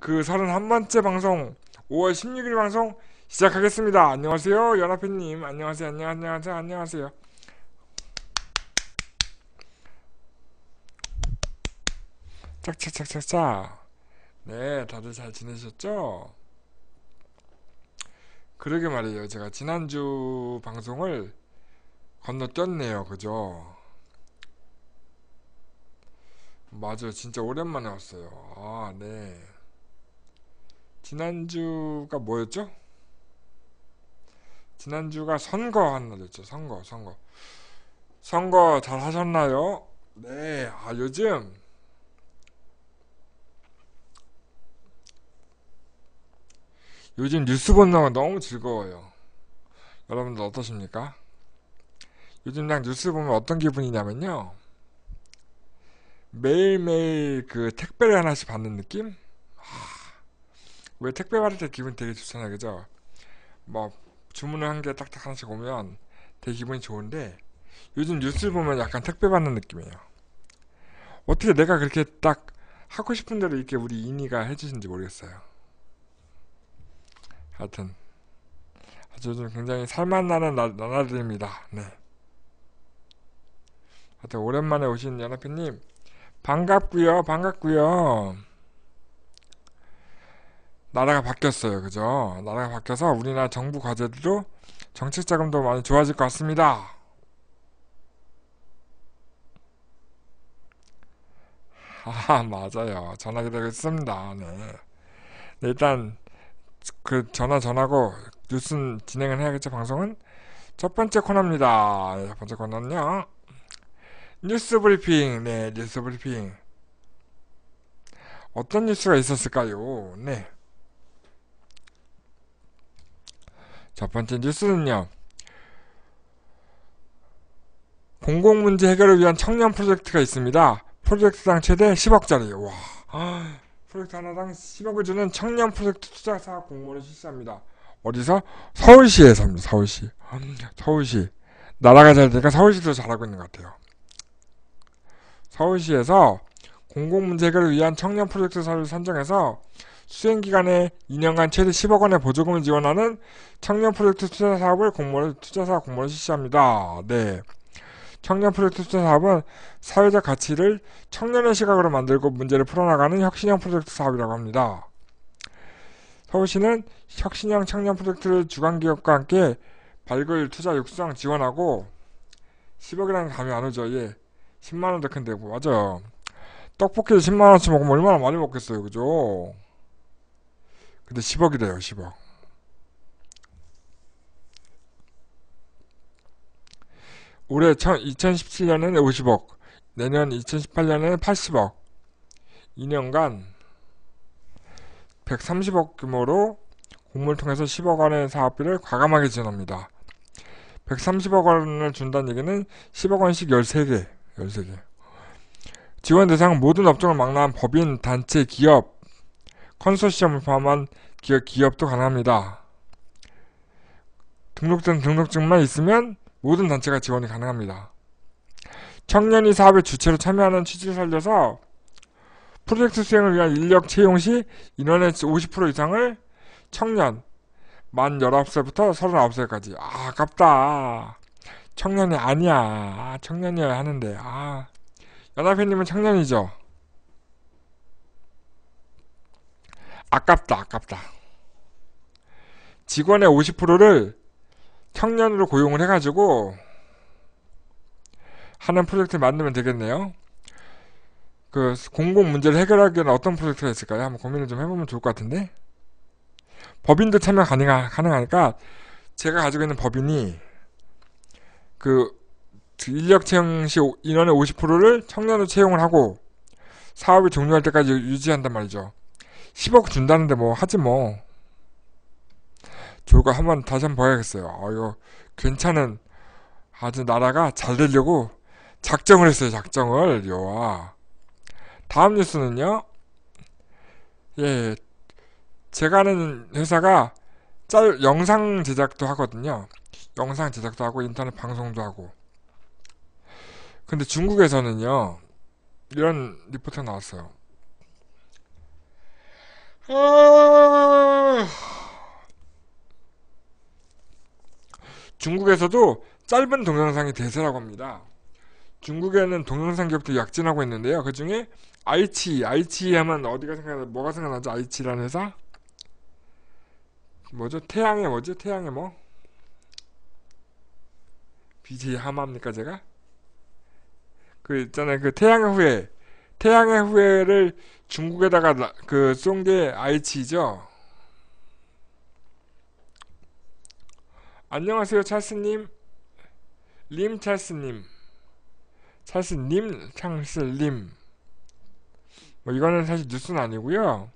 그 31번째 방송 5월 16일 방송 시작하겠습니다. 안녕하세요. 연합회님. 안녕하세요. 안녕하세요. 안녕하세요. 착착착착착. 네, 다들 잘 지내셨죠? 그러게 말이에요. 제가 지난주 방송을 건너뛰었네요. 그죠? 맞아요. 진짜 오랜만에 왔어요. 아, 네. 지난주가 뭐였죠? 지난주가 선거 한 날이었죠. 선거, 선거. 선거 잘 하셨나요? 네, 아, 요즘 요즘 뉴스 본다고 너무 즐거워요. 여러분들 어떠십니까? 요즘 딱 뉴스 보면 어떤 기분이냐면요. 매일매일 그 택배를 하나씩 받는 느낌? 왜 택배 받을 때 기분 되게 좋잖아요 그죠 뭐 주문을 한 개 딱딱 하나씩 오면 되게 기분이 좋은데 요즘 뉴스 보면 약간 택배 받는 느낌이에요 어떻게 내가 그렇게 딱 하고 싶은 대로 이렇게 우리 인이가 해주신지 모르겠어요 하여튼 요즘 굉장히 살맛나는 나날들입니다 네 하여튼 오랜만에 오신 연합회님 반갑구요 반갑구요 나라가 바뀌었어요. 그죠? 나라가 바뀌어서 우리나라 정부 과제들도 정책 자금도 많이 좋아질 것 같습니다. 아, 맞아요. 전화기도 습니다 네. 네, 일단 그 전화 전하고 뉴스 진행을 해야겠죠. 방송은 첫 번째 코너입니다. 네, 첫 번째 코너는요. 뉴스 브리핑. 네, 뉴스 브리핑. 어떤 뉴스가 있었을까요? 네. 첫 번째 뉴스는요. 공공문제 해결을 위한 청년 프로젝트가 있습니다. 프로젝트당 최대 10억짜리. 와. 프로젝트 하나당 10억을 주는 청년 프로젝트 투자 사업 공모를 실시합니다. 어디서? 서울시에서 합니다. 서울시. 서울시. 나라가 잘 되니까 서울시도 잘하고 있는 것 같아요. 서울시에서 공공문제 해결을 위한 청년 프로젝트 사업을 선정해서 수행기간에 2년간 최대 10억 원의 보조금을 지원하는 청년 프로젝트 투자 사업을 공모를, 투자 사업 공모를 실시합니다. 네. 청년 프로젝트 투자 사업은 사회적 가치를 청년의 시각으로 만들고 문제를 풀어나가는 혁신형 프로젝트 사업이라고 합니다. 서울시는 혁신형 청년 프로젝트를 주관기업과 함께 발굴, 투자, 육성 지원하고 10억이라는 감이 안 오죠. 예. 10만원 더큰 대고. 맞아요. 떡볶이를 10만원씩 먹으면 얼마나 많이 먹겠어요. 그죠? 근데 10억이래요 10억 올해 2017년에는 50억 내년 2018년에는 80억 2년간 130억 규모로 공모를 통해서 10억 원의 사업비를 과감하게 지원합니다. 130억 원을 준다는 얘기는 10억 원씩 13개, 13개. 지원 대상 모든 업종을 망라한 법인, 단체, 기업, 컨소시엄을 포함한 기업, 기업도 가능합니다. 등록된 등록증만 있으면 모든 단체가 지원이 가능합니다. 청년이 사업의 주체로 참여하는 취지를 살려서 프로젝트 수행을 위한 인력 채용 시 인원의 50% 이상을 청년 만1 9세부터3 9세까지 아, 아깝다 청년이 아니야 청년이어야 하는데 아 연합회님은 청년이죠 아깝다 아깝다 직원의 50%를 청년으로 고용을 해가지고 하는 프로젝트를 만들면 되겠네요 그 공공 문제를 해결하기 위한 어떤 프로젝트가 있을까요? 한번 고민을 좀 해보면 좋을 것 같은데 법인도 참여 가능하, 가능하니까 제가 가지고 있는 법인이 그 인력 채용 시 인원의 50%를 청년으로 채용을 하고 사업이 종료할 때까지 유지한단 말이죠. 10억 준다는데 뭐 하지 뭐. 조가 한번 다시 한번 봐야겠어요. 어, 이거 괜찮은 아주 나라가 잘 되려고 작정을 했어요. 작정을 요와 다음 뉴스는요. 예, 제가 아는 회사가 짤 영상 제작도 하거든요. 영상 제작도 하고 인터넷 방송도 하고. 근데 중국에서는요 이런 리포트가 나왔어요. 아. 중국에서도 짧은 동영상이 대세라고 합니다. 중국에는 동영상 기업도 약진하고 있는데요. 그 중에 아이치, 아이치 하면 어디가 생각나, 뭐가 생각나죠? 아이치라는 회사? 뭐죠? 태양의 뭐죠? 태양의 뭐? BJ 하마입니까, 제가? 그 있잖아요. 그 태양의 후예. 태양의 후예를 중국에다가 그쏜게 아이치죠. 안녕하세요 찰스님, 림 찰스님, 찰스님, 찰스님. 뭐 이거는 사실 뉴스는 아니고요.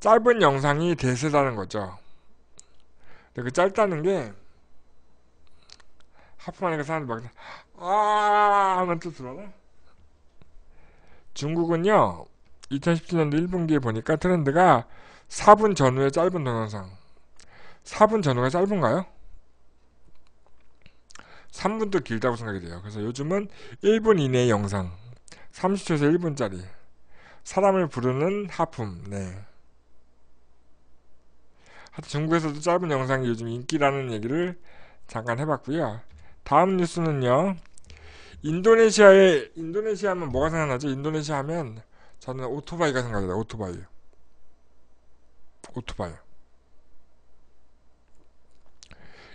짧은 영상이 대세라는 거죠. 근데 그 짧다는 게 하품하니까 그 사람들 막아 하면 또 들어나? 중국은요 2017년도 1분기에 보니까 트렌드가 4분 전후의 짧은 동영상 4분 전후가 짧은가요? 3분도 길다고 생각이 돼요 그래서 요즘은 1분 이내의 영상 30초에서 1분짜리 사람을 부르는 하품 네. 하튼 중국에서도 짧은 영상이 요즘 인기라는 얘기를 잠깐 해봤고요 다음 뉴스는요 인도네시아에 인도네시아 하면 뭐가 생각나죠? 인도네시아 하면 저는 오토바이가 생각이 나요. 오토바이. 오토바이.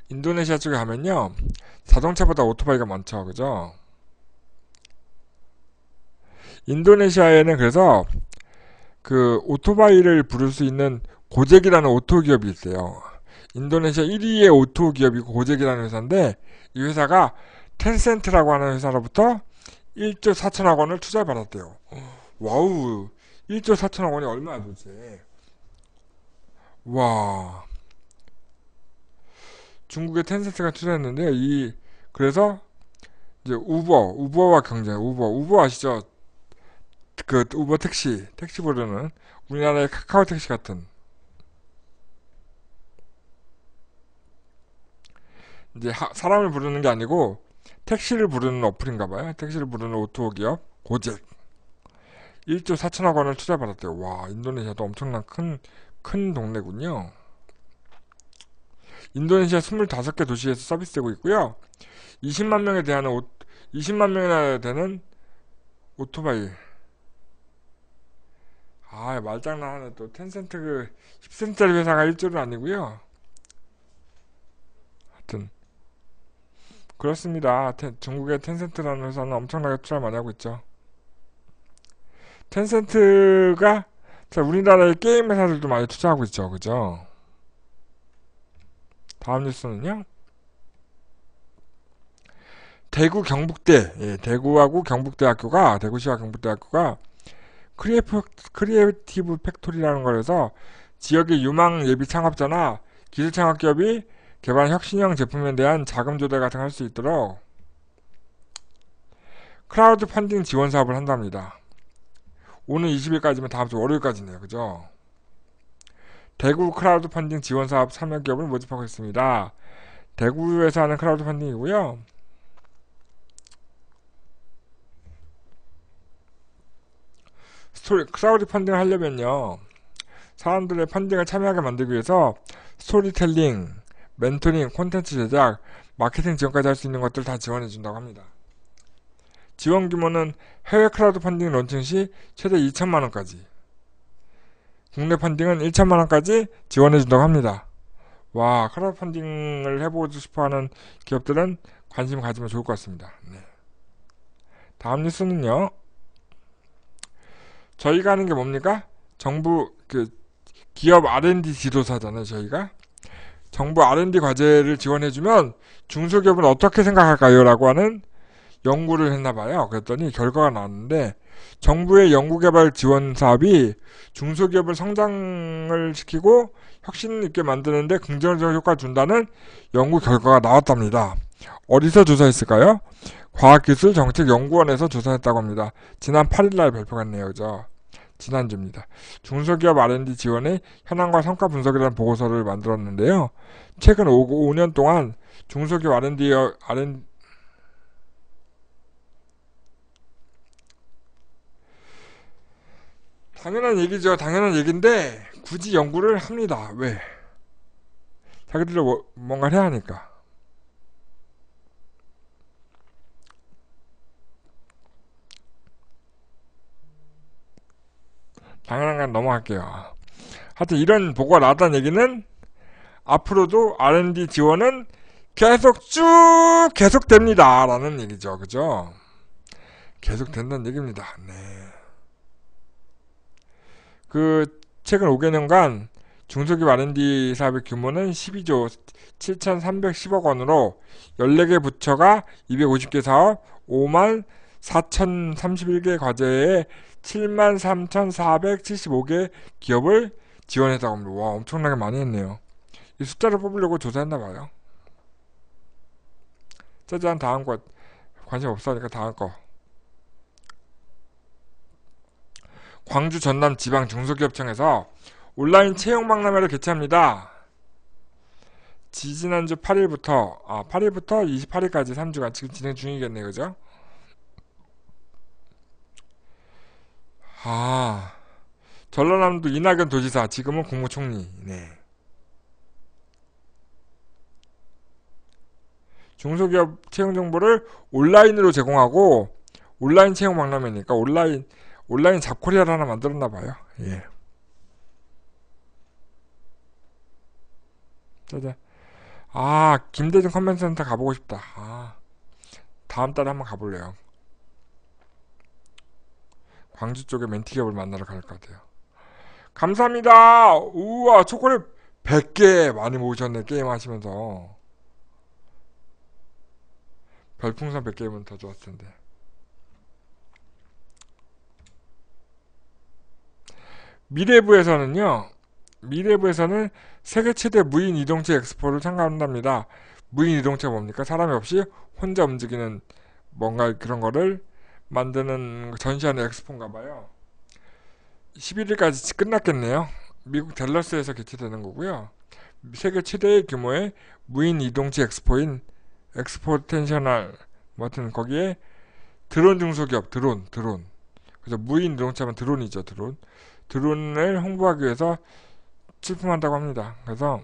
인도네시아 쪽에 가면요. 자동차보다 오토바이가 많죠. 그죠? 인도네시아에는 그래서 그 오토바이를 부를 수 있는 고잭이라는 오토 기업이 있어요. 인도네시아 1위의 오토 기업이 고잭이라는 회사인데 이 회사가 텐센트라고 하는 회사로부터 1조 4천억 원을 투자받았대요. 와우, 1조 4천억 원이 얼마야 도대체? 와, 중국의 텐센트가 투자했는데 이 그래서 이제 우버, 우버와 경쟁, 우버, 우버 아시죠? 그 우버 택시, 택시보다는 우리나라의 카카오 택시 같은 이제 하, 사람을 부르는 게 아니고 택시를 부르는 어플인가봐요. 택시를 부르는 오토 기업 고잭 1조 4천억 원을 투자받았대요. 와 인도네시아도 엄청난 큰 큰 동네군요. 인도네시아 25개 도시에서 서비스되고 있고요. 20만 명에 대한 오, 20만 명에 되는 오토바이. 아 말장난하네 또 텐센트 그 10센트짜리 회사가 1조는 아니고요. 하여튼 그렇습니다. 텐, 중국의 텐센트라는 회사는 엄청나게 투자를 많이 하고 있죠. 텐센트가 자, 우리나라의 게임 회사들도 많이 투자하고 있죠. 그죠? 다음 뉴스는요. 대구 경북대, 예, 대구하고 경북대학교가, 대구시와 경북대학교가 크리에프, 크리에이티브 팩토리라는 걸 해서 지역의 유망 예비 창업자나 기술 창업 기업이 개발 혁신형 제품에 대한 자금 조달 같은 걸할수 있도록 크라우드 펀딩 지원 사업을 한답니다. 오늘 20일까지면 다음 주 월요일까지네요. 그죠? 대구 크라우드 펀딩 지원 사업 참여 기업을 모집하고 있습니다. 대구에서 하는 크라우드 펀딩이고요. 스토리, 크라우드 펀딩을 하려면요. 사람들의 펀딩을 참여하게 만들기 위해서 스토리텔링, 멘토링, 콘텐츠 제작, 마케팅 지원까지 할 수 있는 것들 다 지원해 준다고 합니다. 지원 규모는 해외 클라우드 펀딩 론칭 시 최대 2천만 원까지, 국내 펀딩은 1천만 원까지 지원해 준다고 합니다. 와, 클라우드 펀딩을 해보고 싶어 하는 기업들은 관심 가지면 좋을 것 같습니다. 네. 다음 뉴스는요. 저희가 하는 게 뭡니까? 정부 그 기업 R&D 지도사잖아요, 저희가. 정부 R&D 과제를 지원해주면 중소기업은 어떻게 생각할까요? 라고 하는 연구를 했나봐요. 그랬더니 결과가 나왔는데 정부의 연구개발 지원 사업이 중소기업을 성장을 시키고 혁신 있게 만드는데 긍정적 효과 를 준다는 연구 결과가 나왔답니다. 어디서 조사했을까요? 과학기술정책연구원에서 조사했다고 합니다. 지난 8일날 발표했네요. 가 그죠? 지난주입니다. 중소기업 R&D 지원의 현황과 성과 분석이라는 보고서를 만들었는데요. 최근 5, 년 동안 중소기업 R&D, R&D 당연한 얘기죠. 당연한 얘기인데 굳이 연구를 합니다. 왜? 자기들도 뭐, 뭔가를 해야 하니까. 당연한 건 넘어갈게요. 하여튼 이런 보고가 나왔다는 얘기는 앞으로도 R&D 지원은 계속 쭉 계속됩니다. 라는 얘기죠. 그죠? 계속된다는 얘기입니다. 네. 그 최근 5개년간 중소기업 R&D 사업의 규모는 12조 7,310억 원으로 14개 부처가 250개 사업 5만 4,031개 과제에 73,475개 기업을 지원했다고 합니다. 와, 엄청나게 많이 했네요. 이 숫자를 뽑으려고 조사했나 봐요. 짜잔, 다음 것. 관심 없어 하니까 다음 거. 광주 전남 지방 중소기업청에서 온라인 채용 박람회를 개최합니다. 지지난주 8일부터, 아, 8일부터 28일까지 3주간 지금 진행 중이겠네요. 그죠? 아, 전라남도 이낙연 도지사, 지금은 국무총리. 네. 중소기업 채용 정보를 온라인으로 제공하고 온라인 채용 박람회니까 온라인 온라인 잡코리아를 하나 만들었나 봐요. 예. 짜잔. 아, 김대중 컨벤션 센터 가보고 싶다. 아, 다음 달에 한번 가볼래요. 광주 쪽에 멘티기업을 만나러 갈 것 같아요. 감사합니다. 우와 초콜릿 100개 많이 모으셨네 게임 하시면서 별풍선 100개면 더 좋았을 텐데 미래부에서는요 미래부에서는 세계 최대 무인 이동체 엑스포를 참가한답니다 무인 이동체 뭡니까? 사람이 없이 혼자 움직이는 뭔가 그런 거를 만드는 전시하는 엑스포인가 봐요. 11일까지 끝났겠네요. 미국 델러스에서 개최되는 거고요. 세계 최대의 규모의 무인 이동치 엑스포인 엑스포텐셔널 뭐하튼 거기에 드론 중소기업 드론 드론 그래서 무인 이동차면 드론이죠 드론 드론을 홍보하기 위해서 출품한다고 합니다. 그래서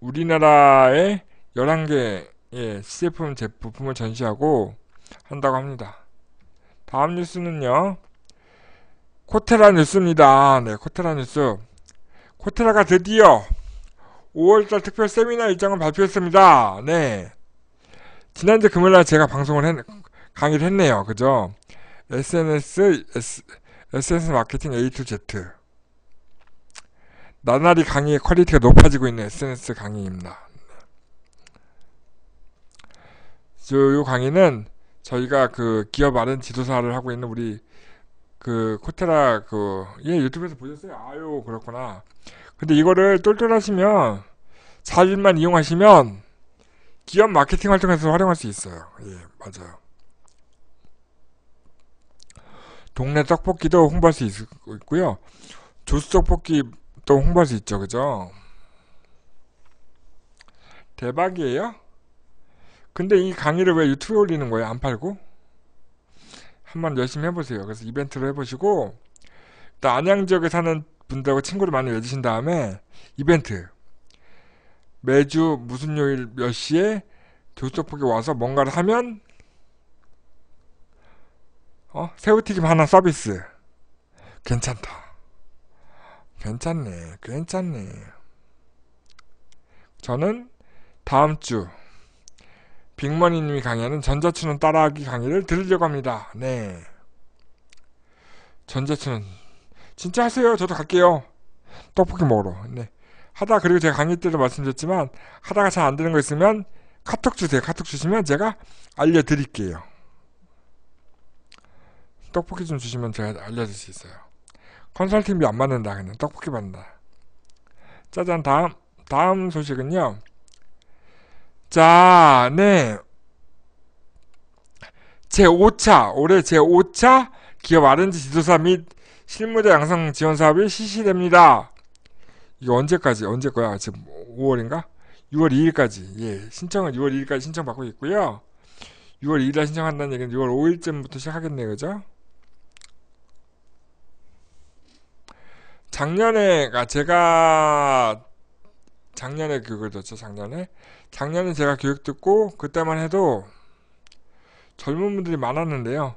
우리나라의 11개 예, c 제품 제품을 전시하고 한다고 합니다. 다음 뉴스는요. 코테라 뉴스입니다. 네, 코테라 뉴스. 코테라가 드디어 5월달 특별 세미나 일정을 발표했습니다. 네. 지난주 금요일날 제가 방송을 했, 강의를 했네요. 그죠? SNS, S, n s 마케팅 A 2 Z. 나날이 강의의 퀄리티가 높아지고 있는 SNS 강의입니다. 요, 요 강의는 저희가 그 기업 아는 지도사를 하고 있는 우리 그 코테라 그 예 유튜브에서 보셨어요? 아유 그렇구나. 근데 이거를 똘똘하시면 사진만 이용하시면 기업 마케팅 활동에서 활용할 수 있어요. 예 맞아요. 동네 떡볶이도 홍보할 수 있, 있고요. 조수 떡볶이도 홍보할 수 있죠, 그죠? 대박이에요? 근데 이 강의를 왜 유튜브에 올리는 거예요? 안 팔고? 한 번 열심히 해보세요. 그래서 이벤트를 해보시고 또 안양 지역에 사는 분들하고 친구를 많이 맺으신 다음에 이벤트 매주 무슨 요일 몇 시에 조수떡볶이 와서 뭔가를 하면 어? 새우튀김 하나 서비스 괜찮다 괜찮네 괜찮네 저는 다음 주 빅머니님이 강의하는 전자치는 따라하기 강의를 들으려고 합니다. 네. 전자치는 진짜 하세요. 저도 갈게요. 떡볶이 먹으러. 네. 하다 그리고 제가 강의 때도 말씀드렸지만 하다가 잘 안 되는 거 있으면 카톡 주세요. 카톡 주시면 제가 알려드릴게요. 떡볶이 좀 주시면 제가 알려줄 수 있어요. 컨설팅비 안 받는다. 그냥 떡볶이 받는다. 짜잔 다음 다음 소식은요. 자, 네. 제 5차, 올해 제 5차 기업 R&D 지도사 및 실무자 양성 지원 사업이 실시됩니다. 이거 언제까지, 언제 거야? 지금 5월인가? 6월 2일까지, 예. 신청은 6월 2일까지 신청받고 있고요. 6월 2일날 신청한다는 얘기는 6월 5일쯤부터 시작하겠네요, 그죠? 작년에, 아, 제가, 작년에 그걸 줬죠, 작년에. 작년에 제가 교육 듣고 그때만 해도 젊은 분들이 많았는데요.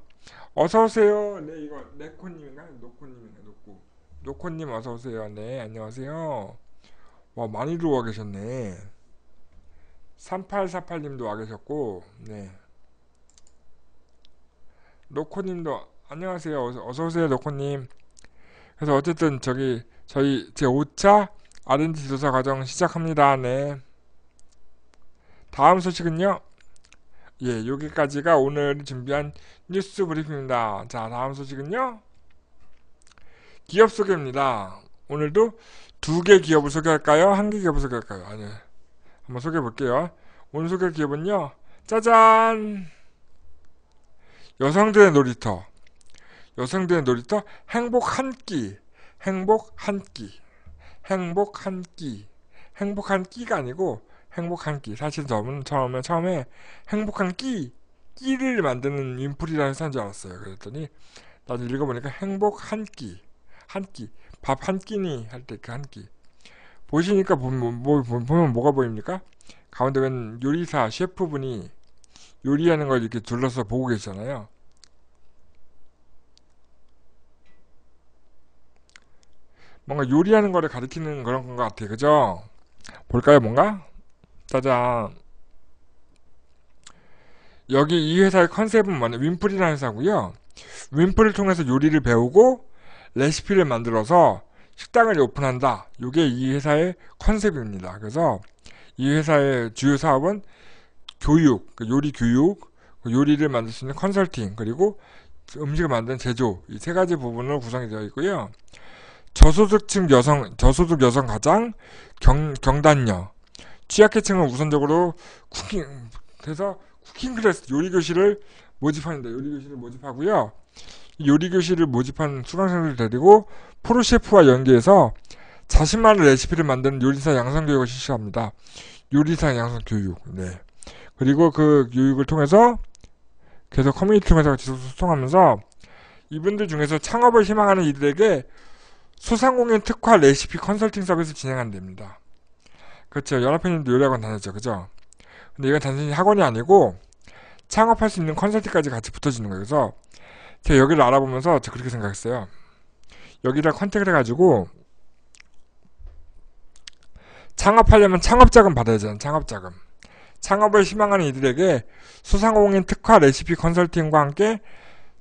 어서오세요. 네, 이거 레코님인가? 노코님인가? 노코. 노코님 어서오세요. 네, 안녕하세요. 와, 많이들 와 계셨네. 3848님도 와 계셨고, 네. 노코님도 안녕하세요. 어서, 어서오세요, 노코님. 그래서 어쨌든 저기, 저희 제 5차 아르헨 조사 과정 시작합니다. 네. 다음 소식은요. 예, 여기까지가 오늘 준비한 뉴스 브리핑입니다. 자, 다음 소식은요. 기업 소개입니다. 오늘도 두 개 기업을 소개할까요? 한 개 기업을 소개할까요? 아니, 한번 소개해 볼게요. 오늘 소개할 기업은요. 짜잔! 여성들의 놀이터. 여성들의 놀이터 행복 한 끼. 행복 한 끼. 행복 한 끼. 행복 한 끼가 아니고 행복한 끼. 사실 저는 처음에, 처음에 행복한 끼, 끼를 만드는 인풀이라는 사람인줄 알았어요. 그랬더니 나중에 읽어보니까 행복 한 끼, 한 끼, 밥 한 끼니 할 때 그 한 끼. 보시니까 보면, 뭐, 보면 뭐가 보입니까? 가운데 웬 요리사 셰프분이 요리하는 걸 이렇게 둘러서 보고 계시잖아요. 뭔가 요리하는 거를 가르치는 그런 것 같아요. 그죠? 볼까요, 뭔가? 짜잔. 여기 이 회사의 컨셉은 뭐냐? 윈플이라는 회사고요. 윈플을 통해서 요리를 배우고 레시피를 만들어서 식당을 오픈한다. 요게이 회사의 컨셉입니다. 그래서 이 회사의 주요 사업은 교육, 그 요리 교육, 그 요리를 만들 수 있는 컨설팅, 그리고 음식을 만드는 제조 이 세 가지 부분으로 구성이 되어 있고요. 저소득층 여성, 저소득 여성 가장 경, 경단녀, 취약계층은 우선적으로 쿠킹 그래서 쿠킹 클래스 요리 교실을 모집합니다. 요리 교실을 모집하고요. 요리 교실을 모집한 수강생들을 데리고 프로셰프와 연계해서 자신만의 레시피를 만드는 요리사 양성 교육을 실시합니다. 요리사 양성 교육. 네. 그리고 그 교육을 통해서 계속 커뮤니티 통해서 지속 소통하면서 이분들 중에서 창업을 희망하는 이들에게 소상공인 특화 레시피 컨설팅 서비스 진행한답니다. 그렇죠. 연합회님도 요리학원 다녔죠. 그죠? 근데 이건 단순히 학원이 아니고 창업할 수 있는 컨설팅까지 같이 붙어지는 거예요. 그래서 제가 여기를 알아보면서 저 그렇게 생각했어요. 여기를 컨택을 해가지고 창업하려면 창업자금 받아야 되잖아요. 창업자금. 창업을 희망하는 이들에게 수상공인 특화 레시피 컨설팅과 함께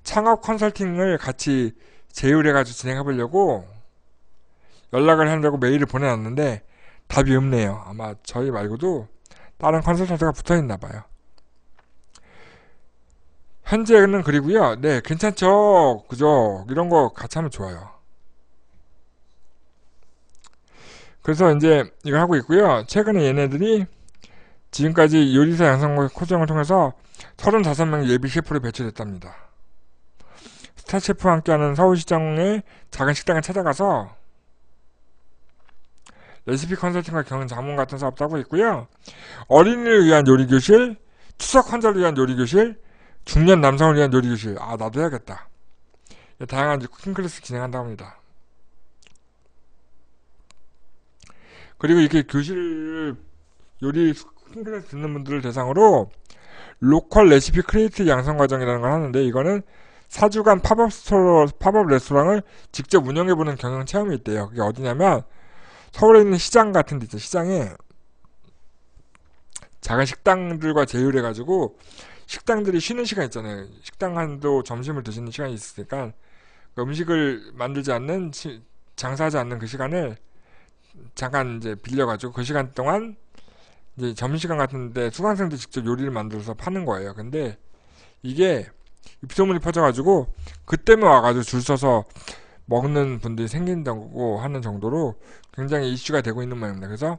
창업 컨설팅을 같이 제휴를 해가지고 진행해보려고 연락을 한다고 메일을 보내놨는데 답이 없네요. 아마 저희 말고도 다른 컨설턴트가 붙어 있나 봐요. 현재는 그리고요. 네, 괜찮죠. 그죠? 이런 거 같이 하면 좋아요. 그래서 이제 이거 하고 있고요. 최근에 얘네들이 지금까지 요리사 양성 코칭을 통해서 35명 예비 셰프로 배출됐답니다. 스타 셰프와 함께하는 서울시장의 작은 식당을 찾아가서 레시피 컨설팅과 경영 자문 같은 사업도 하고 있고요. 어린이를 위한 요리교실, 추석 환자를 위한 요리교실, 중년 남성을 위한 요리교실. 아, 나도 해야겠다. 예, 다양한 쿠킹 클래스 진행한다 합니다. 그리고 이렇게 교실 요리 쿠킹 클래스 듣는 분들을 대상으로 로컬 레시피 크리에이트 양성 과정이라는 걸 하는데 이거는 4주간 팝업 스토어, 팝업 레스토랑을 직접 운영해보는 경영 체험이 있대요. 그게 어디냐면 서울에 있는 시장 같은 데 있죠. 시장에 작은 식당들과 제휴를 해가지고 식당들이 쉬는 시간 있잖아요. 식당 한도 점심을 드시는 시간이 있으니까 그 음식을 만들지 않는 장사하지 않는 그 시간을 잠깐 이제 빌려가지고 그 시간 동안 이제 점심시간 같은데 수강생들 직접 요리를 만들어서 파는 거예요. 근데 이게 입소문이 퍼져가지고 그때만 와가지고 줄 서서 먹는 분들이 생긴다고 하는 정도로 굉장히 이슈가 되고 있는 모양입니다. 그래서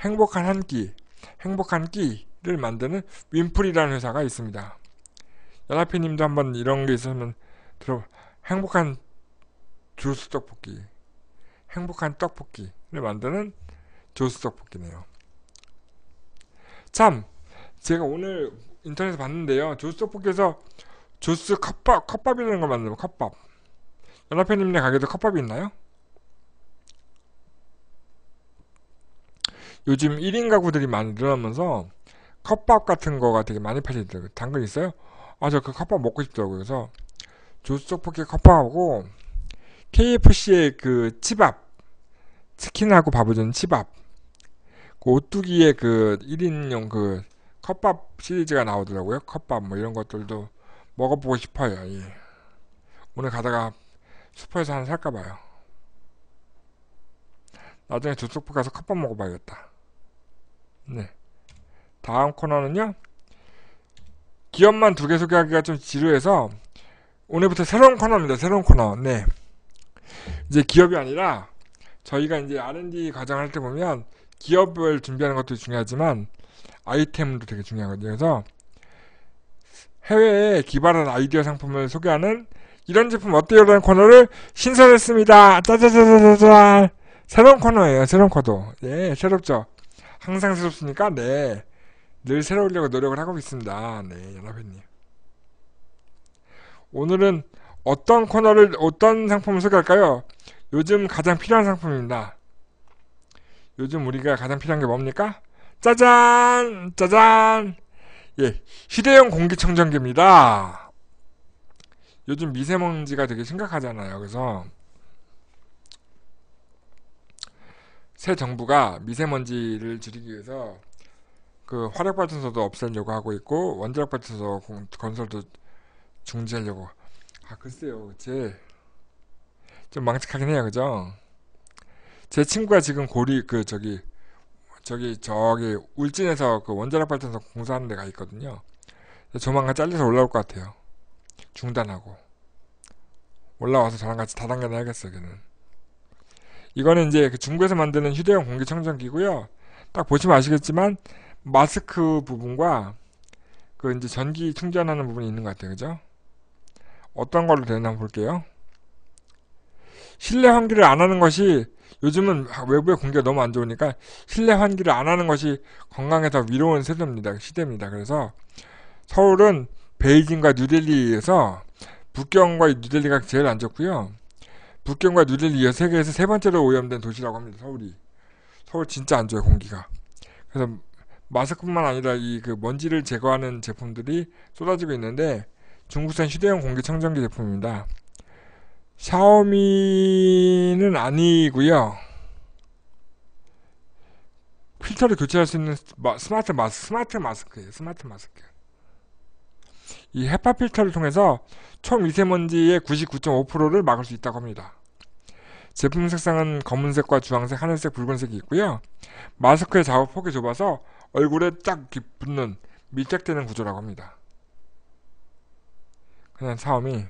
행복한 한 끼, 행복한 끼를 만드는 윈프리라는 회사가 있습니다. 연합회 님도 한번 이런 게 있으면 들어 행복한 주스 떡볶이, 행복한 떡볶이를 만드는 조스 떡볶이네요. 참, 제가 오늘 인터넷에 봤는데요. 조스 떡볶이에서 조스 컵밥, 컵밥이라는 걸 만들고 컵밥. 연합회님네 가게도 컵밥이 있나요? 요즘 1인 가구들이 많이 늘어나면서 컵밥 같은 거가 되게 많이 팔리더라고요. 당근 있어요? 아, 저 그 컵밥 먹고 싶더라고요. 그래서 조스떡볶이 컵밥하고 KFC의 그 치밥, 치킨하고 밥을 준 치밥, 그 오뚜기의 그 1인용 그 컵밥 시리즈가 나오더라고요. 컵밥 뭐 이런 것들도 먹어보고 싶어요. 예. 오늘 가다가 슈퍼에서 하나 살까봐요. 나중에 조석부 가서 컵밥 먹어봐야겠다. 네. 다음 코너는요. 기업만 두 개 소개하기가 좀 지루해서 오늘부터 새로운 코너입니다. 새로운 코너. 네. 이제 기업이 아니라 저희가 이제 R&D 과정 할때 보면 기업을 준비하는 것도 중요하지만 아이템도 되게 중요하거든요. 그래서 해외에 기발한 아이디어 상품을 소개하는 이런 제품 어때요? 라는 코너를 신설했습니다. 짜자자자자자. 새로운 코너예요. 새로운 코너. 예, 새롭죠. 항상 새롭습니까? 네. 늘 새로우려고 노력을 하고 있습니다. 네, 연합회님. 오늘은 어떤 코너를, 어떤 상품을 소개할까요? 요즘 가장 필요한 상품입니다. 요즘 우리가 가장 필요한 게 뭡니까? 짜잔! 짜잔! 예, 휴대용 공기청정기입니다. 요즘 미세먼지가 되게 심각하잖아요. 그래서 새 정부가 미세먼지를 줄이기 위해서 그 화력 발전소도 없애려고 하고 있고 원자력 발전소 건설도 중지하려고 아 글쎄요 제 좀 망측하긴 해요 그죠 제 친구가 지금 고리 그 저기 저기 저기 울진에서 그 원자력 발전소 공사하는 데가 있거든요 조만간 잘려서 올라올 것 같아요 중단하고 올라와서 저랑 같이 다당겨내야겠어요 걔는 이거는 이제 그 중국에서 만드는 휴대용 공기청정기고요. 딱 보시면 아시겠지만 마스크 부분과 그 이제 전기 충전하는 부분이 있는 것 같아요. 그죠? 어떤 걸로 되나 한 볼게요. 실내 환기를 안 하는 것이 요즘은 외부의 공기가 너무 안 좋으니까 실내 환기를 안 하는 것이 건강에 더 위로운 세대입니다. 시대입니다. 그래서 서울은 베이징과 뉴델리에서 북경과 뉴델리가 제일 안 좋고요. 북경과 뉴델리 이어 세계에서 세 번째로 오염된 도시라고 합니다. 서울이. 서울 진짜 안 좋아요, 공기가. 그래서 마스크뿐만 아니라 이 그 먼지를 제거하는 제품들이 쏟아지고 있는데 중국산 휴대용 공기청정기 제품입니다. 샤오미는 아니고요. 필터를 교체할 수 있는 스마트 마스크, 스마트 마스크예요. 스마트 마스크. 이 헤파 필터를 통해서 총 미세먼지의 99.5%를 막을 수 있다고 합니다. 제품 색상은 검은색과 주황색, 하늘색, 붉은색이 있고요. 마스크의 작업 폭이 좁아서 얼굴에 쫙 붙는 밀착되는 구조라고 합니다. 그냥 샤오미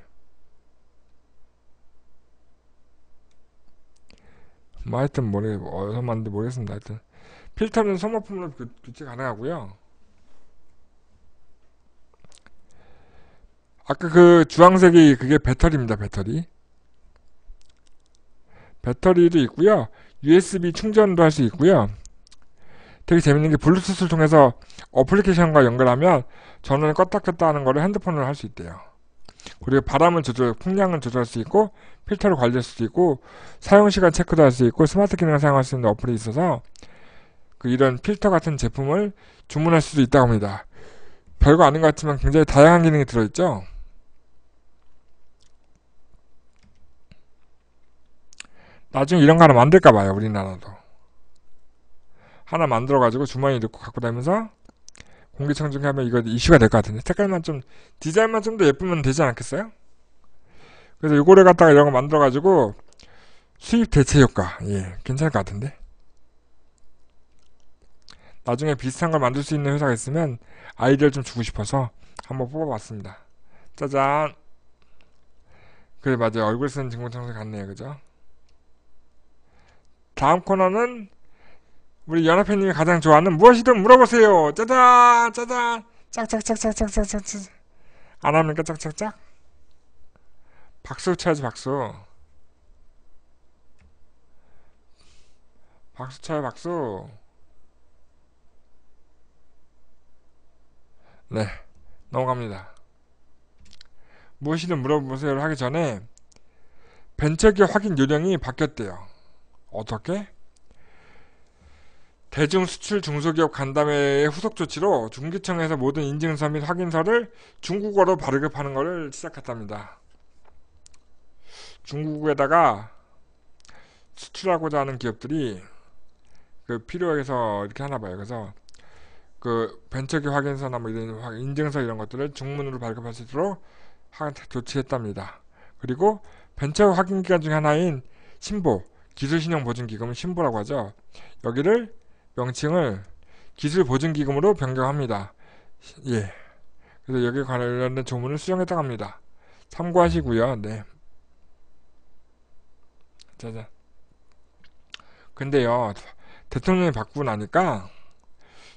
뭐 하여튼 모르겠 어디서 만든 모르겠습니다. 하여튼 필터는 소모품으로 교체 가능하고요. 아까 그 주황색이 그게 배터리입니다. 배터리. 배터리도 있고요. USB 충전도 할 수 있고요. 되게 재밌는 게 블루투스를 통해서 어플리케이션과 연결하면 전원을 껐다 켰다 하는 거를 핸드폰으로 할 수 있대요. 그리고 바람을 조절, 풍량을 조절할 수 있고 필터를 관리할 수도 있고 사용시간 체크도 할 수 있고 스마트 기능을 사용할 수 있는 어플이 있어서 그 이런 필터 같은 제품을 주문할 수도 있다고 합니다. 별거 아닌 것 같지만 굉장히 다양한 기능이 들어있죠. 나중에 이런 거 하나 만들까 봐요 우리나라도 하나 만들어 가지고 주머니에 넣고 갖고 다니면서 공기청정기 하면 이거 이슈가 될 것 같은데 색깔만 좀 디자인만 좀 더 예쁘면 되지 않겠어요? 그래서 요거를 갖다가 이런 거 만들어 가지고 수입 대체 효과 예 괜찮을 것 같은데 나중에 비슷한 걸 만들 수 있는 회사가 있으면 아이디어를 좀 주고 싶어서 한번 뽑아봤습니다 짜잔 그래 맞아요 얼굴 쓰는 진공청소기 같네요 그죠 다음 코너는 우리 연합회님이 가장 좋아하는 무엇이든 물어보세요. 짜잔 짜잔 짝짝짝짝짝짝짝 안 합니까 짝짝짝? 박수 쳐야지 박수. 박수 쳐요 박수. 네 넘어갑니다. 무엇이든 물어보세요를 하기 전에 벤처기업 확인 요령이 바뀌었대요. 어떻게? 대중수출 중소기업 간담회의 후속 조치로 중기청에서 모든 인증서 및 확인서를 중국어로 발급하는 것을 시작했답니다. 중국에다가 수출하고자 하는 기업들이 그 필요해서 이렇게 하나 봐요. 그래서 그벤처기 확인서나 뭐 이런 인증서 이런 것들을 중문으로 발급할 수 있도록 조치했답니다. 그리고 벤처 확인 기관중 하나인 신보 기술신용보증기금 신부라고 하죠. 여기를 명칭을 기술보증기금으로 변경합니다. 예. 그래서 여기 에 관련된 조문을 수정했다고 합니다. 참고하시고요. 네. 짜잔. 근데요. 대통령이 바꾸고 나니까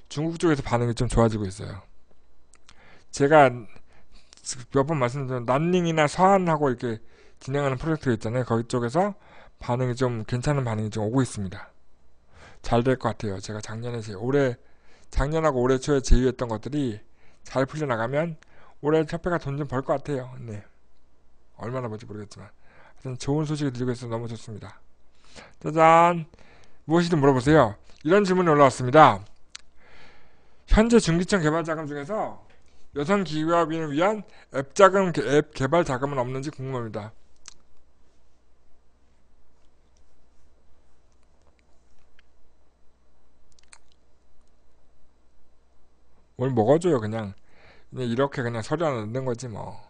중국 쪽에서 반응이 좀 좋아지고 있어요. 제가 몇 번 말씀드린 렸 난닝이나 서한하고 이렇게 진행하는 프로젝트가 있잖아요. 거기 쪽에서 반응이 좀 괜찮은 반응이 좀 오고 있습니다. 잘 될 것 같아요. 제가 작년에 제 올해 작년하고 올해 초에 제휴했던 것들이 잘 풀려나가면 올해 협회가 돈 좀 벌 것 같아요. 네. 얼마나 벌지 모르겠지만 하여튼 좋은 소식을 드리고 있어서 너무 좋습니다. 짜잔 무엇이든 물어보세요. 이런 질문이 올라왔습니다. 현재 중기청 개발 자금 중에서 여성 기업인을 위한 앱 자금 앱 개발 자금은 없는지 궁금합니다. 뭘 먹어줘요 그냥 그냥 이렇게 그냥 서류 하나 넣는 거지 뭐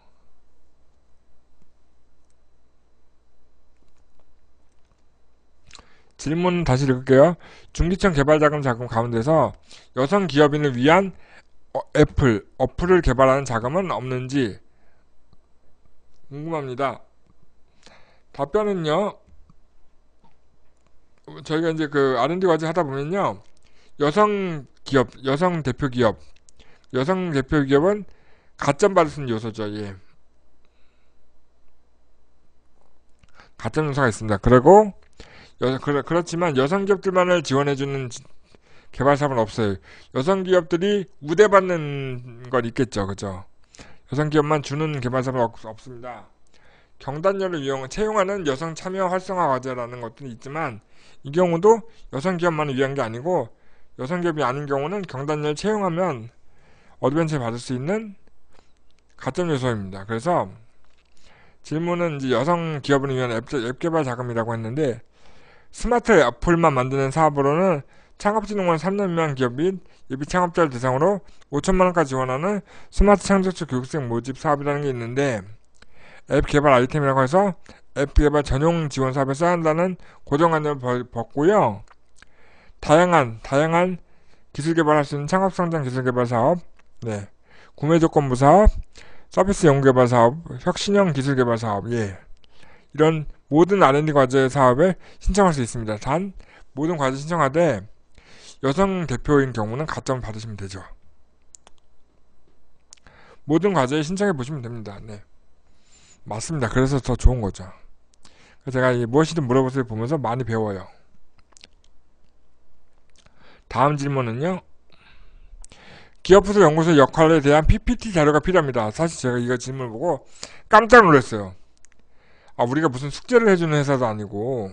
질문 다시 읽을게요. 중기청 개발자금 자금 가운데서 여성 기업인을 위한 어, 애플 어플을 개발하는 자금은 없는지 궁금합니다. 답변은요. 저희가 이제 그 R&D 과제 하다 보면요. 여성 기업, 여성 대표 기업, 여성 대표 기업은 가점 받을 수 있는 요소죠. 예. 가점 요소가 있습니다. 그리고 여, 그 그렇지만 여성 기업들만을 지원해주는 개발 사업은 없어요. 여성 기업들이 우대받는 건 있겠죠. 그죠? 여성 기업만 주는 개발 사업은 없, 없습니다. 경단녀를 이용, 채용하는 여성 참여 활성화 과제라는 것도 있지만 이 경우도 여성 기업만을 위한 게 아니고 여성 기업이 아닌 경우는 경단녀를 채용하면 어드벤처에 받을 수 있는 가점 요소입니다. 그래서 질문은 이제 여성 기업을 위한 앱, 앱 개발 자금이라고 했는데 스마트 어플만 만드는 사업으로는 창업진흥원 3년미만 기업 및 예비 창업자를 대상으로 5천만원까지 지원하는 스마트 창조주 교육생 모집 사업이라는 게 있는데 앱 개발 아이템이라고 해서 앱 개발 전용 지원 사업에 써야 한다는 고정관념을 벗고요. 다양한 다양한 기술 개발할 수 있는 창업 성장 기술 개발 사업 네. 구매 조건부 사업, 서비스 연구개발 사업, 혁신형 기술개발 사업, 예. 이런 모든 R&D 과제 사업에 신청할 수 있습니다. 단, 모든 과제 신청하되 여성 대표인 경우는 가점 받으시면 되죠. 모든 과제에 신청해 보시면 됩니다. 네. 맞습니다. 그래서 더 좋은 거죠. 제가 무엇이든 물어보세요 보면서 많이 배워요. 다음 질문은요. 기업부서 연구소 역할에 대한 PPT 자료가 필요합니다. 사실 제가 이거 질문을 보고 깜짝 놀랐어요. 아, 우리가 무슨 숙제를 해주는 회사도 아니고,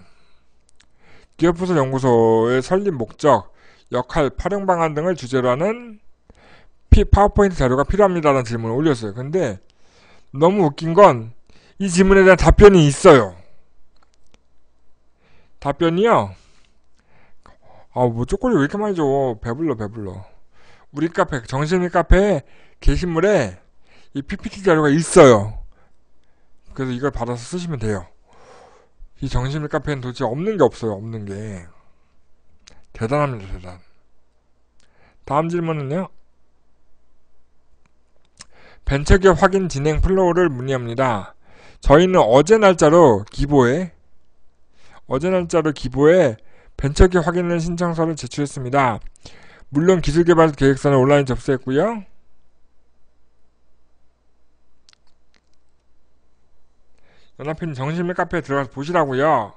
기업부서 연구소의 설립 목적, 역할, 활용 방안 등을 주제로 하는 파워포인트 자료가 필요합니다라는 질문을 올렸어요. 근데 너무 웃긴 건 이 질문에 대한 답변이 있어요. 답변이요? 아, 뭐 초콜릿 왜 이렇게 많이 줘? 배불러, 배불러. 우리 카페, 정신의 카페 게시물에 이 PPT 자료가 있어요. 그래서 이걸 받아서 쓰시면 돼요. 이 정신의 카페는 도대체 없는 게 없어요. 없는 게. 대단합니다. 대단. 다음 질문은요. 벤처기업 확인 진행 플로우를 문의합니다. 저희는 어제 날짜로 기보에 어제 날짜로 기보에 벤처기업 확인을 신청서를 제출했습니다. 물론 기술개발 계획서는 온라인 접수했고요. 연합회는 정신미 카페에 들어가서 보시라고요.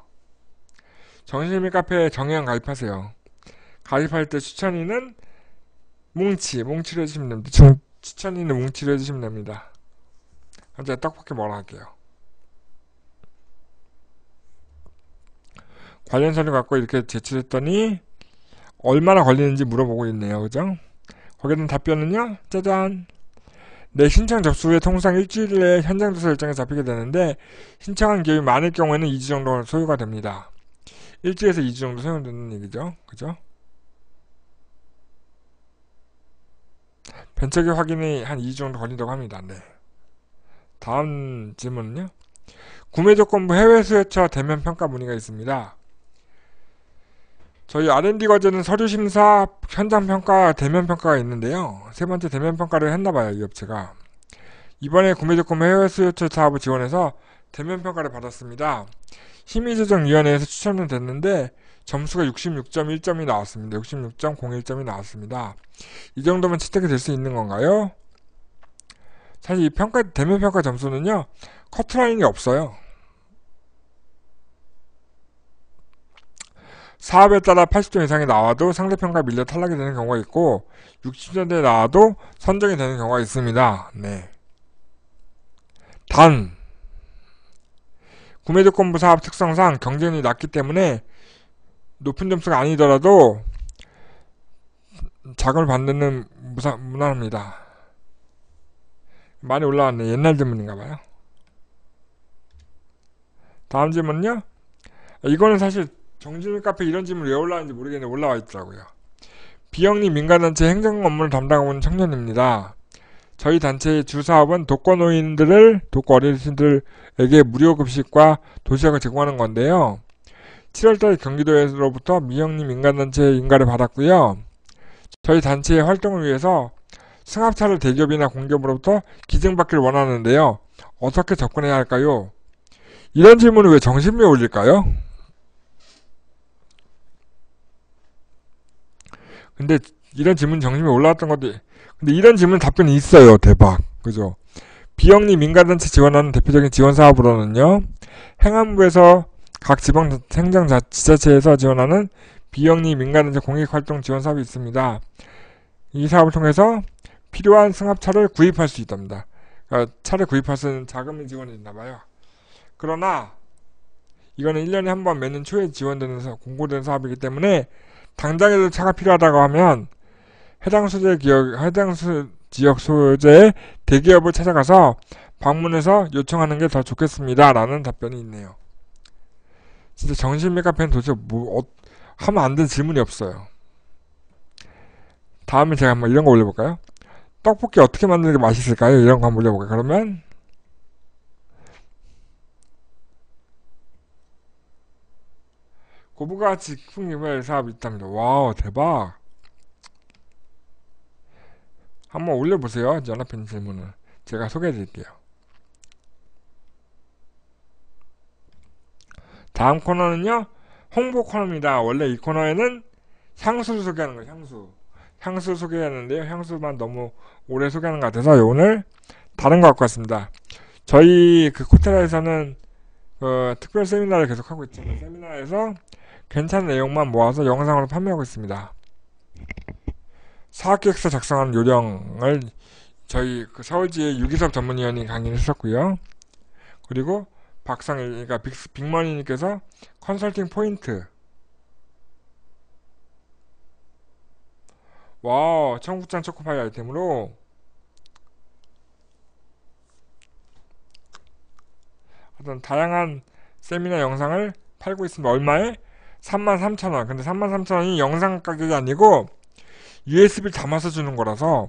정신미 카페에 정형 가입하세요. 가입할 때 추천인은 뭉치, 뭉치를 해주시면 됩니다. 추천, 추천인은 뭉치를 해주시면 됩니다. 현재 떡볶이 뭐라 할게요. 관련 서류 갖고 이렇게 제출했더니 얼마나 걸리는지 물어보고 있네요. 그죠? 거기에 대한 답변은요. 짜잔! 내 네, 신청 접수 후에 통상 일주일 내에 현장 조사 일정이 잡히게 되는데 신청한 기업이 많을 경우에는 2주 정도 소요가 됩니다. 일주에서 일 2주 정도 소요되는 얘기죠. 그죠? 벤처기 확인이 한 2주 정도 걸린다고 합니다. 네. 다음 질문은요. 구매 조건부 해외 수혜처 대면 평가 문의가 있습니다. 저희 R&D 과제는 서류 심사, 현장 평가, 대면 평가가 있는데요. 세 번째 대면 평가를 했나 봐요, 이 업체가. 이번에 구매조건 해외 수요처 사업을 지원해서 대면 평가를 받았습니다. 심의조정위원회에서 추천은 됐는데 점수가 66.1점이 나왔습니다. 66.01점이 나왔습니다. 이 정도면 채택이 될 수 있는 건가요? 사실 이 평가 대면 평가 점수는요 커트라인이 없어요. 사업에 따라 80점 이상이 나와도 상대평가 밀려 탈락이 되는 경우가 있고 60점대 나와도 선정이 되는 경우가 있습니다. 네. 단 구매조건부 사업 특성상 경쟁이 낮기 때문에 높은 점수가 아니더라도 자금을 받는 무사, 무난합니다. 많이 올라왔네. 옛날 질문인가봐요. 다음 질문은요. 이거는 사실 정지민 카페 이런 질문 왜 올라왔는지 모르겠는데 올라와 있더라고요. 비영리 민간단체 행정 업무를 담당하고 있는 청년입니다. 저희 단체의 주사업은 독거노인들을 독거 어르신들에게 무료 급식과 도시락을 제공하는 건데요. 7월달 경기도에서로부터 미영리 민간단체 의 인가를 받았고요. 저희 단체의 활동을 위해서 승합차를 대기업이나 공기업으로부터 기증받기를 원하는데요. 어떻게 접근해야 할까요? 이런 질문을 왜정신병에 올릴까요? 근데 이런 질문 정심에 올라왔던 건데 근데 이런 질문 답변이 있어요. 대박. 그죠? 비영리 민간단체 지원하는 대표적인 지원 사업으로는요. 행안부에서 각 지방 행정 지자체에서 지원하는 비영리 민간단체 공익활동 지원 사업이 있습니다. 이 사업을 통해서 필요한 승합차를 구입할 수 있답니다. 그러니까 차를 구입할 수 있는 자금이 지원이 있나봐요. 그러나 이거는 1년에 한번몇 년 초에 지원되는 공고된 사업이기 때문에 당장에도 차가 필요하다고 하면 해당 소재 기업, 해당 소, 지역 소재의 대기업을 찾아가서 방문해서 요청하는 게 더 좋겠습니다. 라는 답변이 있네요. 진짜 정신미 카페는 도대체 뭐, 어, 하면 안되 질문이 없어요. 다음에 제가 한번 이런 거 올려볼까요? 떡볶이 어떻게 만드는 게 맛있을까요? 이런 거 한번 올려볼까요? 그러면 고부가 직풍님을 사업있답니다. 와우 대박. 한번 올려보세요. 전화편 질문을. 제가 소개해드릴게요. 다음 코너는요. 홍보 코너입니다. 원래 이 코너에는 향수를 소개하는 거예요. 향수. 향수 소개하는데요. 향수만 너무 오래 소개하는 것 같아서 오늘 다른 것같습니다 저희 그 코테라에서는 어, 특별 세미나를 계속 하고 있잖아요. 세미나에서 괜찮은 내용만 모아서 영상으로 판매하고 있습니다. 사학기획서 작성한 요령을 저희 그 서울지의 유기섭 전문위원이 강의를 했었고요. 그리고 박상일, 그러니까 빅, 빅머니님께서 컨설팅 포인트. 와우, 청국장 초코파이 아이템으로 어떤 다양한 세미나 영상을 팔고 있습니다. 얼마에? 33,000원. 근데 33,000원이 영상 가격이 아니고 USB 담아서 주는 거라서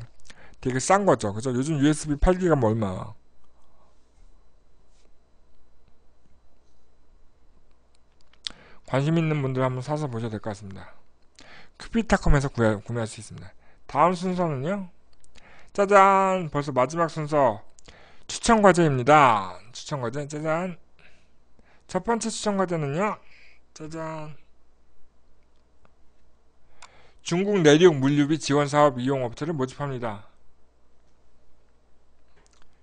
되게 싼 거죠. 그죠? 요즘 USB 8기가 뭐 얼마? 관심 있는 분들 한번 사서 보셔도 될 것 같습니다. 큐피타컴에서 구매, 구매할 수 있습니다. 다음 순서는요. 짜잔! 벌써 마지막 순서. 추천 과제입니다. 추천 과제, 짜잔! 첫 번째 추천 과제는요. 짜잔 중국 내륙 물류비 지원사업 이용 업체를 모집합니다.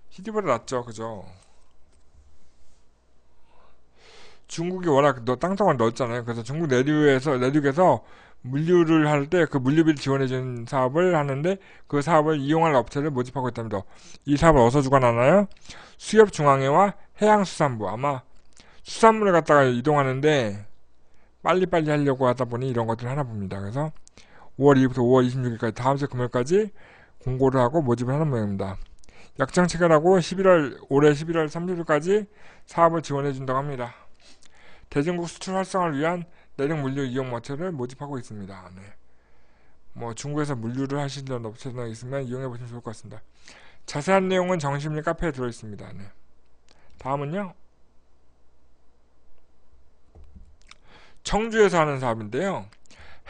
히디보다 낫죠, 그죠? 중국이 워낙 땅덩어리 넓잖아요. 그래서 중국 내륙에서 내륙에서 물류를 할 때 그 물류비를 지원해준 사업을 하는데 그 사업을 이용할 업체를 모집하고 있답니다. 이 사업을 어디서 주관하나요? 수협중앙회와 해양수산부 아마 수산물을 갖다가 이동하는데 빨리빨리 하려고 하다 보니 이런 것들을 하나 봅니다. 그래서 5월 2일부터 5월 26일까지 다음 주 금요일까지 공고를 하고 모집을 하는 모양입니다. 약정 체결하고 11월 올해 11월 30일까지 사업을 지원해 준다고 합니다. 대중국 수출 활성화를 위한 내륙 물류 이용 업체를 모집하고 있습니다. 네. 뭐 중국에서 물류를 하시는 업체나 있으면 이용해 보시면 좋을 것 같습니다. 자세한 내용은 정신리 카페에 들어 있습니다. 네. 다음은요. 청주에서 하는 사업인데요.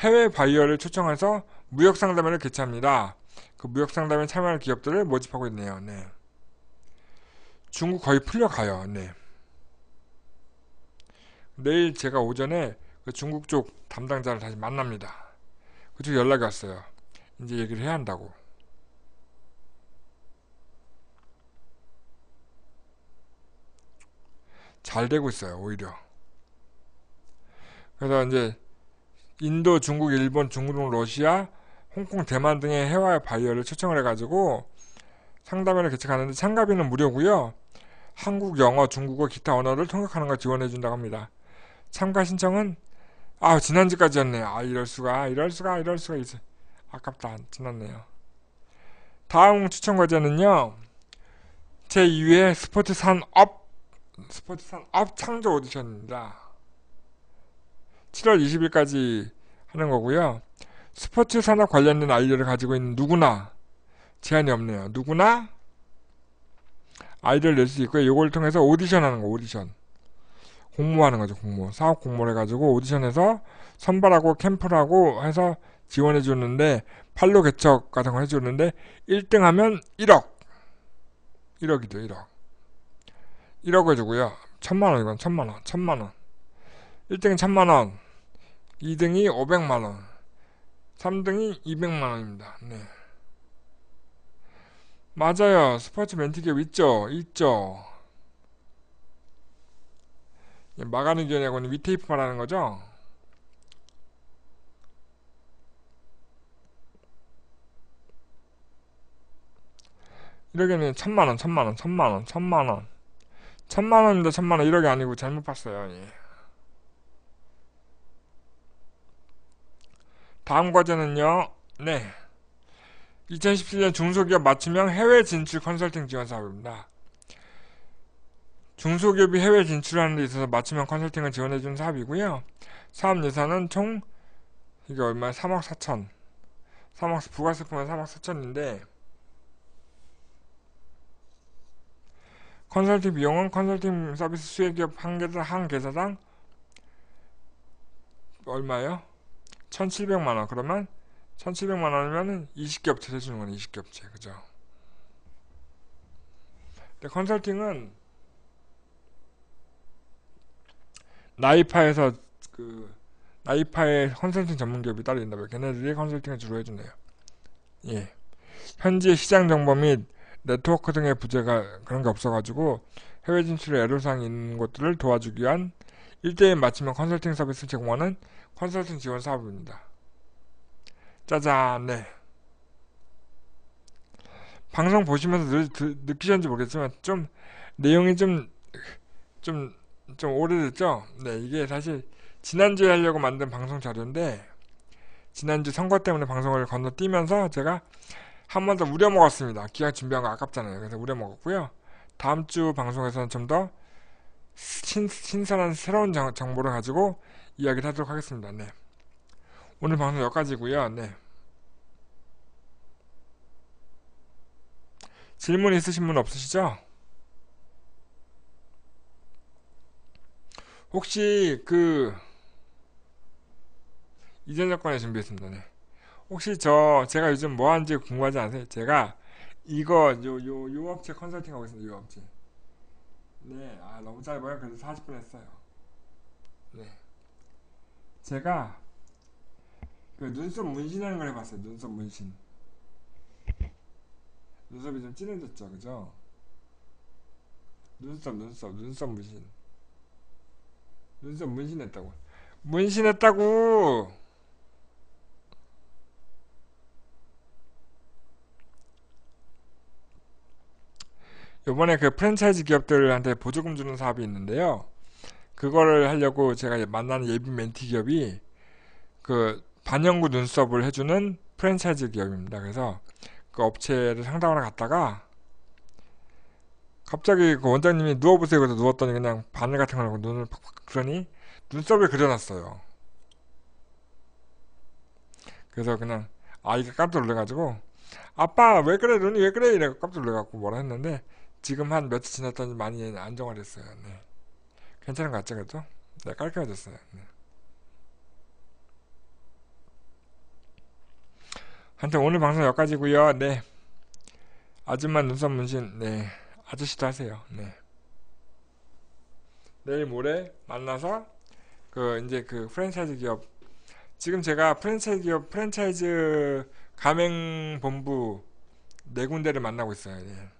해외 바이어를 초청해서 무역 상담회를 개최합니다. 그 무역 상담에 참여할 기업들을 모집하고 있네요. 네. 중국 거의 풀려가요. 네. 내일 제가 오전에 그 중국 쪽 담당자를 다시 만납니다. 그쪽 연락이 왔어요. 이제 얘기를 해야 한다고. 잘 되고 있어요, 오히려. 그래서 이제 인도, 중국, 일본, 중국 러시아, 홍콩, 대만 등의 해외 바이어를 초청을 해가지고 상담회를 개최하는데 참가비는 무료고요. 한국, 영어, 중국어, 기타 언어를 통역하는 걸 지원해준다고 합니다. 참가 신청은 아 지난주까지였네요. 아 이럴 수가, 이럴 수가, 이럴 수가 이제 아깝다 지났네요. 다음 추천 과제는요. 제2회 스포츠 산업 스포츠 산업 창조 오디션입니다. 7월 20일까지 하는 거고요. 스포츠 산업 관련된 아이디어를 가지고 있는 누구나 제한이 없네요. 누구나 아이디어를 낼 수 있고요. 이걸 통해서 오디션 하는 거, 오디션. 공모하는 거죠, 공모. 사업 공모를 해가지고 오디션에서 선발하고 캠프라고 해서 지원해 주는데, 팔로 개척 같은 걸 해주는데, 1등 하면 1억. 1억이죠, 1억. 1억 해주고요. 천만원, 이건 천만원, 천만원. 1등 천만원. 2등이 500만원, 3등이 200만원입니다. 네. 맞아요. 스포츠 멘티기업 있죠? 있죠? 예, 마가누기어냐고는 위테이프 말하는 거죠? 이러기는 천만원, 천만원, 천만원, 천만원. 천만원입니다, 천만원. 이러게 아니고 잘못 봤어요. 예. 다음 과제는요. 네. 2017년 중소기업 맞춤형 해외 진출 컨설팅 지원 사업입니다. 중소기업이 해외 진출하는 데 있어서 맞춤형 컨설팅을 지원해준 사업이고요. 사업 예산은 총 이게 얼마? 3억 4천. 3억 부가세 포함 3억 4천인데 컨설팅 비용은 컨설팅 서비스 수혜기업 한 개당 한 개사당 얼마요? 1700만원 그러면 1700만원이면 20개 업체를 해주는 거네 20개 업체 그죠 근데 컨설팅은 나이파에서 그 나이파의 컨설팅 전문기업이 따로 있나봐요 걔네들이 컨설팅을 주로 해주네요 예 현지 시장 정보 및 네트워크 등의 부재가 그런 게 없어가지고 해외 진출에 애로사항이 있는 곳들을 도와주기 위한 1대1 맞춤형 컨설팅 서비스 제공하는 컨설팅 지원 사업입니다. 짜잔, 네. 방송 보시면서 늘, 드, 느끼셨는지 모르겠지만, 좀, 내용이 좀, 좀, 좀 오래됐죠? 네, 이게 사실, 지난주에 하려고 만든 방송 자료인데, 지난주 선거 때문에 방송을 건너뛰면서 제가 한 번 더 우려먹었습니다. 기왕 준비한 거 아깝잖아요. 그래서 우려먹었고요. 다음 주 방송에서는 좀더 신, 신선한 새로운 정, 보를 가지고 이야기를 하도록 하겠습니다. 네. 오늘 방송 여기까지고요. 네. 질문 있으신 분 없으시죠? 혹시 그 이전 여건에 준비했습니다. 네. 혹시 저 제가 요즘 뭐 하는지 궁금하지 않으세요? 제가 이거 요요요 업체 컨설팅 하고 있습니다. 요 업체. 네, 아 너무 짧아요. 그래서 40분 했어요. 네. 제가 그 눈썹 문신하는 걸 해봤어요. 눈썹 문신. 눈썹이 좀 진해졌죠, 그죠? 눈썹, 눈썹, 눈썹 문신. 눈썹 문신했다고. 문신했다고! 요번에 그 프랜차이즈 기업들한테 보조금 주는 사업이 있는데요. 그거를 하려고 제가 만나는 예비 멘티 기업이 그 반영구 눈썹을 해주는 프랜차이즈 기업입니다. 그래서 그 업체를 상담하러 갔다가 갑자기 그 원장님이 누워보세요. 그래서 누웠더니 그냥 바늘 같은 걸 하고 눈을 팍팍 그러니 눈썹을 그려놨어요. 그래서 그냥 아이가 깜짝 놀래가지고 아빠 왜 그래 눈이 왜 그래 이래 깜짝 놀래갖고 뭐라 했는데 지금 한 며칠 지났더니 많이 안정화됐어요. 네. 괜찮은 것 같죠, 그죠? 네, 깔끔해졌어요. 네. 하튼 오늘 방송 여기까지고요. 네. 아줌마 눈썹 문신, 네. 아저씨도 하세요. 네. 내일 모레 만나서 그 이제 그 프랜차이즈 기업 지금 제가 프랜차이즈 기업 프랜차이즈 가맹 본부 네 군데를 만나고 있어요. 네.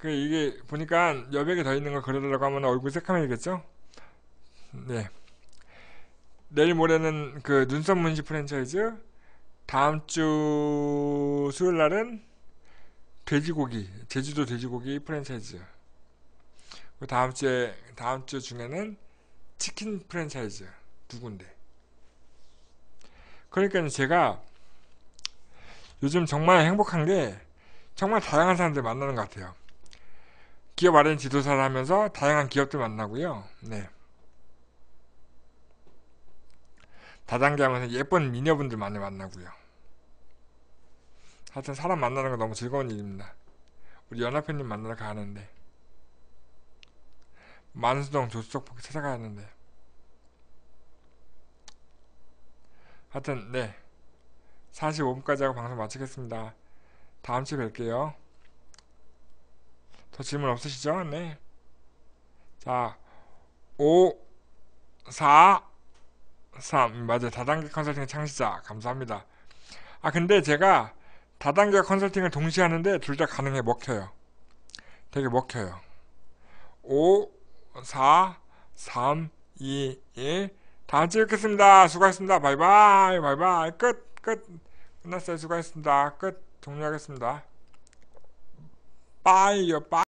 그 이게 보니까 여백이 더 있는 걸 그려달라고 하면 얼굴 새카매지겠죠? 네. 내일 모레는 그 눈썹 문신 프랜차이즈 다음 주 수요일 날은 돼지고기 제주도 돼지고기 프랜차이즈 다음 주에 다음 주 중에는 치킨 프랜차이즈 두 군데 그러니까 제가 요즘 정말 행복한 게 정말 다양한 사람들 만나는 것 같아요 기업 아는 지도사를 하면서 다양한 기업들 만나고요. 네. 다단계 하면서 예쁜 미녀분들 많이 만나고요. 하여튼 사람 만나는 거 너무 즐거운 일입니다. 우리 연합회님 만나러 가는데 만수동 조수석밖에 찾아가야 하는데 하여튼 네 45분까지 하고 방송 마치겠습니다. 다음 주에 뵐게요. 더 질문 없으시죠? 네. 자, 5, 4, 3. 맞아요. 다단계 컨설팅의 창시자. 감사합니다. 아, 근데 제가 다단계 컨설팅을 동시에 하는데 둘 다 가능해 먹혀요. 되게 먹혀요. 5, 4, 3, 2, 1. 다음 주 뵙겠습니다. 수고하셨습니다. 바이바이, 바이바이. 끝, 끝. 끝났어요. 수고하셨습니다. 끝. 종료하겠습니다. 빠이요, 빠이.